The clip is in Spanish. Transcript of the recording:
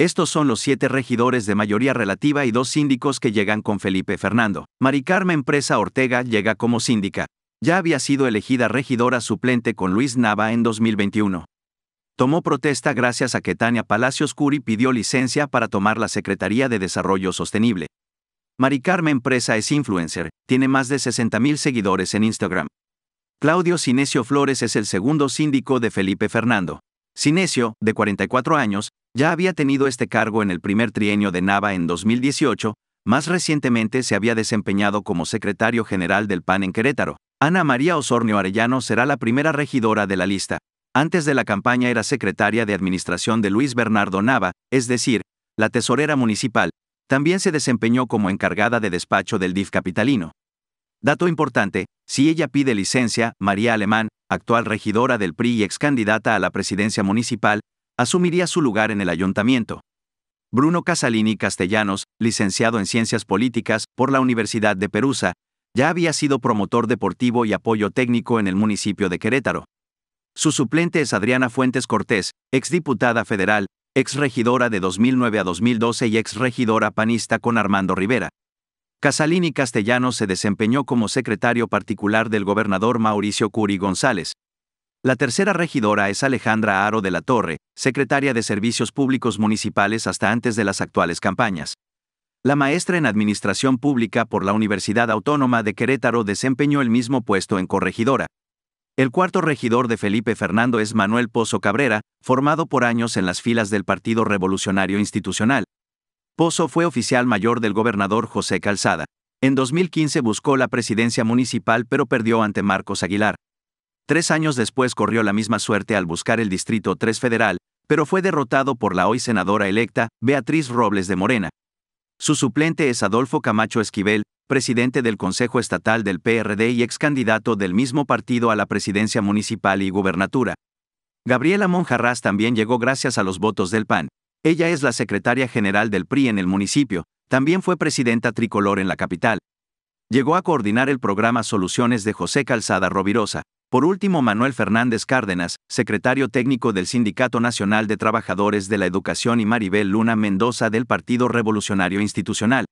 Estos son los siete regidores de mayoría relativa y dos síndicos que llegan con Felipe Fernando. Mari Carmen Presa Ortega llega como síndica. Ya había sido elegida regidora suplente con Luis Nava en 2021. Tomó protesta gracias a que Tania Palacios Curi pidió licencia para tomar la Secretaría de Desarrollo Sostenible. Mari Carmen Presa es influencer, tiene más de 60.000 seguidores en Instagram. Claudio Sinesio Flores es el segundo síndico de Felipe Fernando. Sinesio, de 44 años, ya había tenido este cargo en el primer trienio de Nava en 2018, más recientemente se había desempeñado como secretario general del PAN en Querétaro. Ana María Osornio Arellano será la primera regidora de la lista. Antes de la campaña era secretaria de administración de Luis Bernardo Nava, es decir, la tesorera municipal. También se desempeñó como encargada de despacho del DIF capitalino. Dato importante, si ella pide licencia, María Alemán, actual regidora del PRI y ex candidata a la presidencia municipal, asumiría su lugar en el ayuntamiento. Bruno Casalini Castellanos, licenciado en Ciencias Políticas por la Universidad de Perusa, ya había sido promotor deportivo y apoyo técnico en el municipio de Querétaro. Su suplente es Adriana Fuentes Cortés, exdiputada federal, ex regidora de 2009 a 2012 y ex regidora panista con Armando Rivera. Casalini Castellano se desempeñó como secretario particular del gobernador Mauricio Curi González. La tercera regidora es Alejandra Aro de la Torre, secretaria de Servicios Públicos Municipales hasta antes de las actuales campañas. La maestra en Administración Pública por la Universidad Autónoma de Querétaro desempeñó el mismo puesto en corregidora. El cuarto regidor de Felipe Fernando es Manuel Pozo Cabrera, formado por años en las filas del Partido Revolucionario Institucional. Pozo fue oficial mayor del gobernador José Calzada. En 2015 buscó la presidencia municipal pero perdió ante Marcos Aguilar. Tres años después corrió la misma suerte al buscar el Distrito 3 Federal, pero fue derrotado por la hoy senadora electa, Beatriz Robles de Morena. Su suplente es Adolfo Camacho Esquivel, presidente del Consejo Estatal del PRD y ex candidato del mismo partido a la presidencia municipal y gubernatura. Gabriela Monjarras también llegó gracias a los votos del PAN. Ella es la secretaria general del PRI en el municipio, también fue presidenta tricolor en la capital. Llegó a coordinar el programa Soluciones de José Calzada Rovirosa. Por último, Manuel Fernández Cárdenas, secretario técnico del Sindicato Nacional de Trabajadores de la Educación y Maribel Luna Mendoza del Partido Revolucionario Institucional.